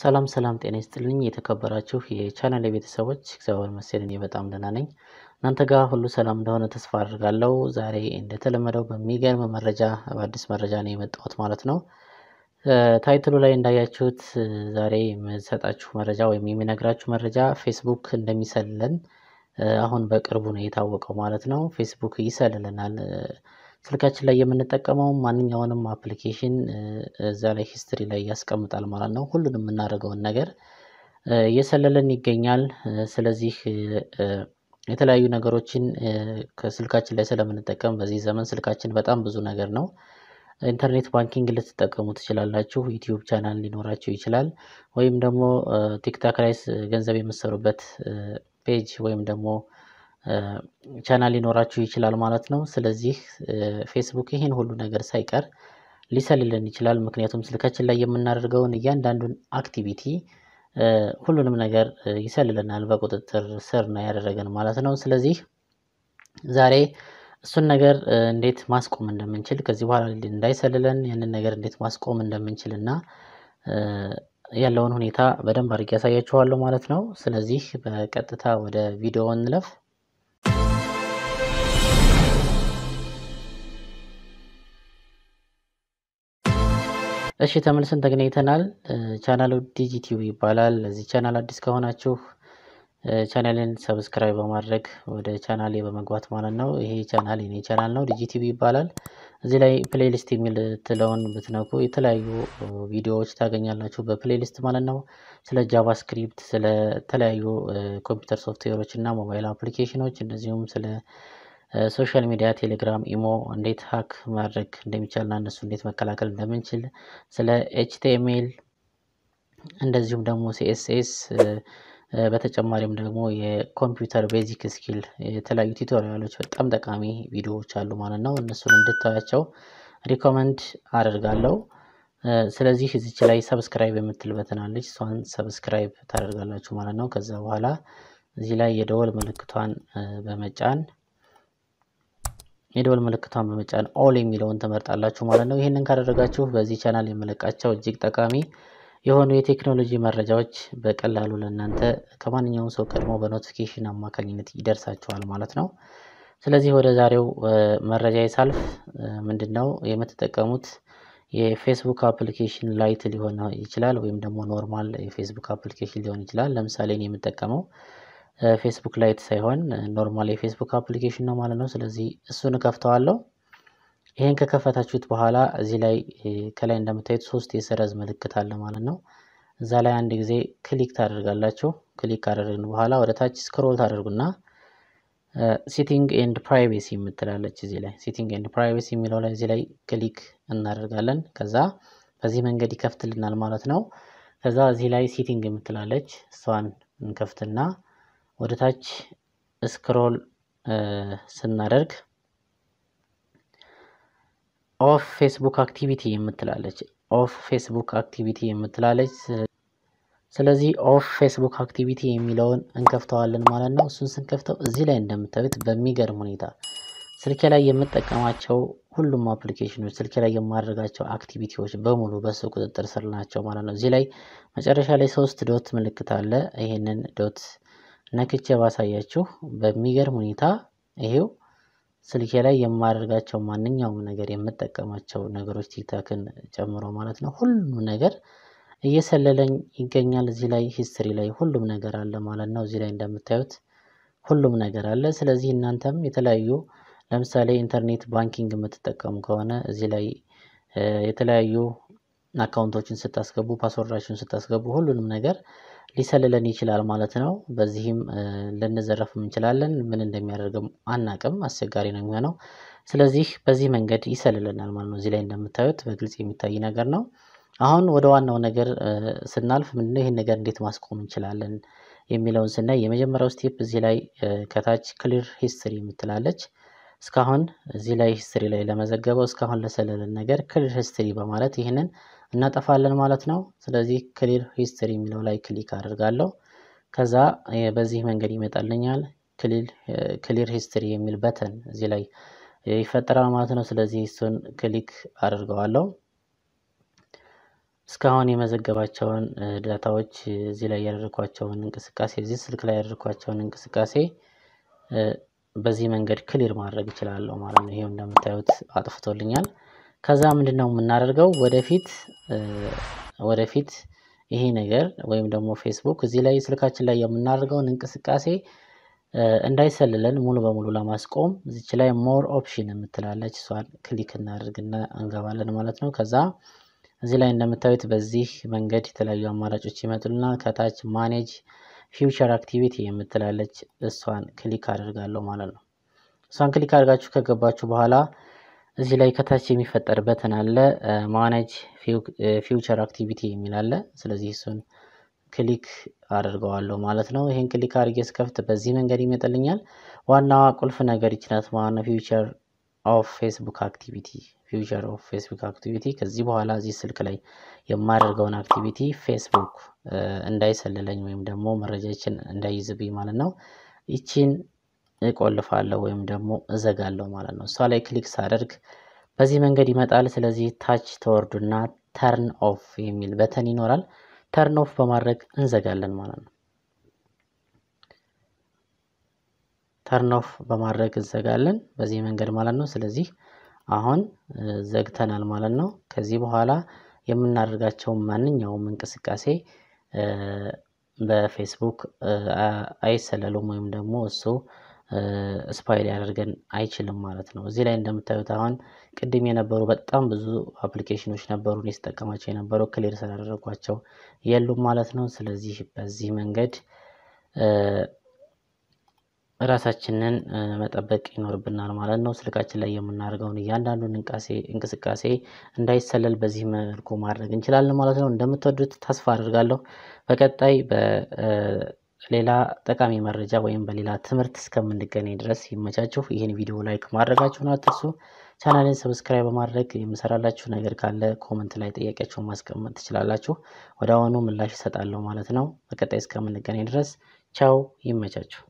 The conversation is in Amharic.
ሰላም ሰላም፣ ጤና ይስጥልኝ የተከበራችሁ የቻናል የቤተሰቦች እግዚአብሔር ይመስገን እኔ በጣም ደህና ነኝ። እናንተ ጋር ሁሉ ሰላም እንደሆነ ተስፋ አድርጋለሁ። ዛሬ እንደተለመደው በሚገርም መረጃ በአዲስ መረጃ ነው የመጣሁት ማለት ነው። ታይትሉ ላይ እንዳያችሁት ዛሬ የምሰጣችሁ መረጃ ወይም የሚነግራችሁ መረጃ ፌስቡክ እንደሚሰልለን አሁን በቅርቡ ነው የታወቀው ማለት ነው። ፌስቡክ ይሰልልናል ስልካችን ላይ የምንጠቀመው ማንኛውንም አፕሊኬሽን እዛ ላይ ሂስትሪ ላይ ያስቀምጣል ማለት ነው። ሁሉንም የምናደርገውን ነገር እየሰለለን ይገኛል። ስለዚህ የተለያዩ ነገሮችን ከስልካችን ላይ ስለምንጠቀም በዚህ ዘመን ስልካችን በጣም ብዙ ነገር ነው። ኢንተርኔት ባንኪንግ ልትጠቀሙ ትችላላችሁ ዩቲዩብ ቻናል ሊኖራችሁ ይችላል። ወይም ደግሞ ቲክታክ ላይ ገንዘብ የምትሰሩበት ፔጅ ወይም ደግሞ ቻናል ሊኖራችሁ ይችላል ማለት ነው። ስለዚህ ፌስቡክ ይህን ሁሉ ነገር ሳይቀር ሊሰልልን ይችላል። ምክንያቱም ስልካችን ላይ የምናደርገውን እያንዳንዱን አክቲቪቲ ሁሉንም ነገር ይሰልልናል፣ በቁጥጥር ስር ነው ያደረገን ማለት ነው። ስለዚህ ዛሬ እሱን ነገር እንዴት ማስቆም እንደምንችል ከዚህ በኋላ እንዳይሰልለን ያንን ነገር እንዴት ማስቆም እንደምንችል እና ያለውን ሁኔታ በደንብ አድርጌ ያሳያችኋለሁ ማለት ነው። ስለዚህ በቀጥታ ወደ ቪዲዮ እንለፍ። እሺ ተመልሰን ተገናኝተናል። ቻናሉ ዲጂቲቪ ይባላል። ለዚህ ቻናል አዲስ ከሆናችሁ ቻናሌን ሰብስክራይብ በማድረግ ወደ ቻናሌ በመግባት ማለት ነው። ይሄ ቻናል የኔ ቻናል ነው፣ ዲጂቲቪ ይባላል። እዚህ ላይ ፕሌሊስት የሚል ትለውን ብትነኩ የተለያዩ ቪዲዮዎች ታገኛላችሁ በፕሌሊስት ማለት ነው። ስለ ጃቫስክሪፕት፣ ስለተለያዩ ኮምፒውተር ሶፍትዌሮች እና ሞባይል አፕሊኬሽኖች እንደዚሁም ስለ ሶሻል ሚዲያ ቴሌግራም ኢሞ እንዴት ሀክ ማድረግ እንደሚቻል እነሱ እንዴት መከላከል እንደምንችል ስለ ኤችቲኤምኤል እንደዚሁም ደግሞ ሲኤስኤስ በተጨማሪም ደግሞ የኮምፒውተር ቤዚክ ስኪል የተለያዩ ቱቶሪያሎች በጣም ጠቃሚ ቪዲዮዎች አሉ ማለት ነው። እነሱን እንድታያቸው ሪኮመንድ አደርጋለሁ። ስለዚህ እዚች ላይ ሰብስክራይብ የምትል በትናለች እሷን ሰብስክራይብ ታደርጋላችሁ ማለት ነው። ከዛ በኋላ እዚህ ላይ የደወል ምልክቷን በመጫን የደወል ምልክቷን በመጫን ኦል የሚለውን ትመርጣላችሁ ማለት ነው። ይህንን ካደረጋችሁ በዚህ ቻናል የምለቃቸው እጅግ ጠቃሚ የሆኑ የቴክኖሎጂ መረጃዎች በቀላሉ ለእናንተ ከማንኛውም ሰው ቀድሞ በኖቲፊኬሽን አማካኝነት ይደርሳችኋል ማለት ነው። ስለዚህ ወደ ዛሬው መረጃ የሳልፍ ምንድን ነው የምትጠቀሙት የፌስቡክ አፕሊኬሽን ላይት ሊሆን ይችላል፣ ወይም ደግሞ ኖርማል የፌስቡክ አፕሊኬሽን ሊሆን ይችላል። ለምሳሌ የምጠቀመው ፌስቡክ ላይት ሳይሆን ኖርማል የፌስቡክ አፕሊኬሽን ነው ማለት ነው። ስለዚህ እሱን ከፍተዋለሁ ይሄን ከከፈታችሁት በኋላ እዚህ ላይ ከላይ እንደምታዩት ሶስት የሰረዝ ምልክት አለ ማለት ነው። እዛ ላይ አንድ ጊዜ ክሊክ ታደርጋላችሁ። ክሊክ ካደረግን በኋላ ወደ ታች ስክሮል ታደርጉና ሴቲንግ ኤንድ ፕራይቬሲ የምትላለች እዚህ ላይ ሴቲንግ ኤንድ ፕራይቬሲ የሚለው ላይ እዚህ ላይ ክሊክ እናደርጋለን። ከዛ በዚህ መንገድ ይከፍትልናል ማለት ነው። ከዛ እዚህ ላይ ሴቲንግ የምትላለች እሷን እንከፍትና ወደ ታች ስክሮል ስናደርግ ኦፍ ፌስቡክ አክቲቪቲ የምትላለች ኦፍ ፌስቡክ አክቲቪቲ የምትላለች። ስለዚህ ኦፍ ፌስቡክ አክቲቪቲ የሚለውን እንከፍተዋለን ማለት ነው። እሱን ስንከፍተው እዚህ ላይ እንደምታዩት በሚገርም ሁኔታ ስልኬ ላይ የምጠቀማቸው ሁሉም አፕሊኬሽኖች ስልኬ ላይ የማደርጋቸው አክቲቪቲዎች በሙሉ በሱ ቁጥጥር ስር ናቸው ማለት ነው። እዚህ ላይ መጨረሻ ላይ ሶስት ዶት ምልክት አለ። ይህንን ዶት ነክቼ ባሳያችሁ በሚገርም ሁኔታ ይሄው ስልኬ ላይ የማደርጋቸው ማንኛውም ነገር የምጠቀማቸው ነገሮች ቲክታክን ጨምሮ ማለት ነው ሁሉም ነገር እየሰለለኝ ይገኛል። እዚህ ላይ ሂስትሪ ላይ ሁሉም ነገር አለ ማለት ነው። እዚህ ላይ እንደምታዩት ሁሉም ነገር አለ። ስለዚህ እናንተም የተለያዩ ለምሳሌ ኢንተርኔት ባንኪንግ የምትጠቀሙ ከሆነ እዚህ ላይ የተለያዩ አካውንቶችን ስታስገቡ ፓስወርዳችሁን ስታስገቡ ሁሉንም ነገር ሊሰልለን ይችላል ማለት ነው። በዚህም ልንዘረፍም እንችላለን ምን እንደሚያደርግም አናቅም አስቸጋሪ ነው የሚሆነው። ስለዚህ በዚህ መንገድ ይሰልለናል ማለት ነው። እዚህ ላይ እንደምታዩት በግልጽ የሚታይ ነገር ነው። አሁን ወደ ዋናው ነገር ስናልፍ ምንድነው ይህን ነገር እንዴት ማስቆም እንችላለን? የሚለውን ስናይ የመጀመሪያው ስቴፕ እዚህ ላይ ከታች ክሊር ሂስትሪ የምትላለች እስካሁን እዚህ ላይ ሂስትሪ ላይ ለመዘገበው እስካሁን ለሰለለን ነገር ክሊር ሂስትሪ በማለት ይህንን እናጠፋለን ማለት ነው። ስለዚህ ክሊር ሂስትሪ የሚለው ላይ ክሊክ አድርጋለሁ ከዛ በዚህ መንገድ ይመጣልኛል። ክሊር ሂስትሪ የሚል በተን እዚህ ላይ ይፈጠራል ማለት ነው። ስለዚህ እሱን ክሊክ አድርገዋለሁ። እስካሁን የመዘገባቸውን ዳታዎች እዚህ ላይ ያደረኳቸውን እንቅስቃሴ እዚህ ስልክ ላይ ያደረኳቸውን እንቅስቃሴ በዚህ መንገድ ክሊር ማድረግ እችላለሁ ማለት ነው። ይሄው እንደምታዩት አጥፍቶልኛል። ከዛ ምንድነው የምናደርገው ወደፊት ወደፊት ይሄ ነገር ወይም ደግሞ ፌስቡክ እዚህ ላይ ስልካችን ላይ የምናደርገውን እንቅስቃሴ እንዳይሰልለን ሙሉ በሙሉ ለማስቆም እዚች ላይ ሞር ኦፕሽን የምትላለች እሷን ክሊክ እናደርግና እንገባለን ማለት ነው። ከዛ እዚህ ላይ እንደምታዩት በዚህ መንገድ የተለያዩ አማራጮች ይመጡልና ከታች ማኔጅ ፊውቸር አክቲቪቲ የምትላለች እሷን ክሊክ አድርጋለሁ ማለት ነው። እሷን ክሊክ አድርጋችሁ ከገባችሁ በኋላ እዚህ ላይ ከታች የሚፈጠር በተን አለ ማናጅ ፊውቸር አክቲቪቲ የሚል አለ። ስለዚህ እሱን ክሊክ አድርገዋለሁ ማለት ነው። ይህን ክሊክ አድርጌ ስከፍት በዚህ መንገድ ይመጣልኛል። ዋናዋ ቁልፍ ነገር ይችናት ማለት ፊውቸር ኦፍ ፌስቡክ አክቲቪቲ ፊውቸር ኦፍ ፌስቡክ አክቲቪቲ ከዚህ በኋላ እዚህ ስልክ ላይ የማደርገውን አክቲቪቲ ፌስቡክ እንዳይሰልለኝ ወይም ደግሞ መረጃችን እንዳይዝብኝ ማለት ነው። ይቺን እቆልፋለሁ ወይም ደግሞ እዘጋለሁ ማለት ነው። እሷ ላይ ክሊክ ሳደርግ በዚህ መንገድ ይመጣል። ስለዚህ ታች ተወርዱና ተርን ኦፍ የሚል በተን ይኖራል። ተርን ኦፍ በማድረግ እንዘጋለን ማለት ነው። ተርን ኦፍ በማድረግ እንዘጋለን በዚህ መንገድ ማለት ነው። ስለዚህ አሁን ዘግተናል ማለት ነው። ከዚህ በኋላ የምናደርጋቸው ማንኛውም እንቅስቃሴ በፌስቡክ አይሰለሉም ወይም ደግሞ እሱ ስፓይል ያደርገን አይችልም ማለት ነው። እዚህ ላይ እንደምታዩት አሁን ቅድም የነበሩ በጣም ብዙ አፕሊኬሽኖች ነበሩ እኔ ስጠቀማቸው የነበረው ክሊር ስላደረጓቸው የሉም ማለት ነው። ስለዚህ በዚህ መንገድ ራሳችንን መጠበቅ ይኖርብናል ማለት ነው። ስልካችን ላይ የምናደርገውን እያንዳንዱን እንቅስቃሴ እንዳይሰለል በዚህ መልኩ ማድረግ እንችላለን ማለት ነው። እንደምትወዱት ተስፋ አድርጋለሁ። በቀጣይ በ ሌላ ጠቃሚ መረጃ ወይም በሌላ ትምህርት እስከምንገናኝ ድረስ ይመቻችሁ። ይህን ቪዲዮ ላይክ ማድረጋችሁን አትርሱ። ቻናሌን ሰብስክራይብ በማድረግ የምሰራላችሁ ነገር ካለ ኮመንት ላይ ጥያቄያችሁን ማስቀመጥ ትችላላችሁ። ወደ አሁኑ ምላሽ ይሰጣለሁ ማለት ነው። በቀጣይ እስከምንገናኝ ድረስ ቻው፣ ይመቻችሁ።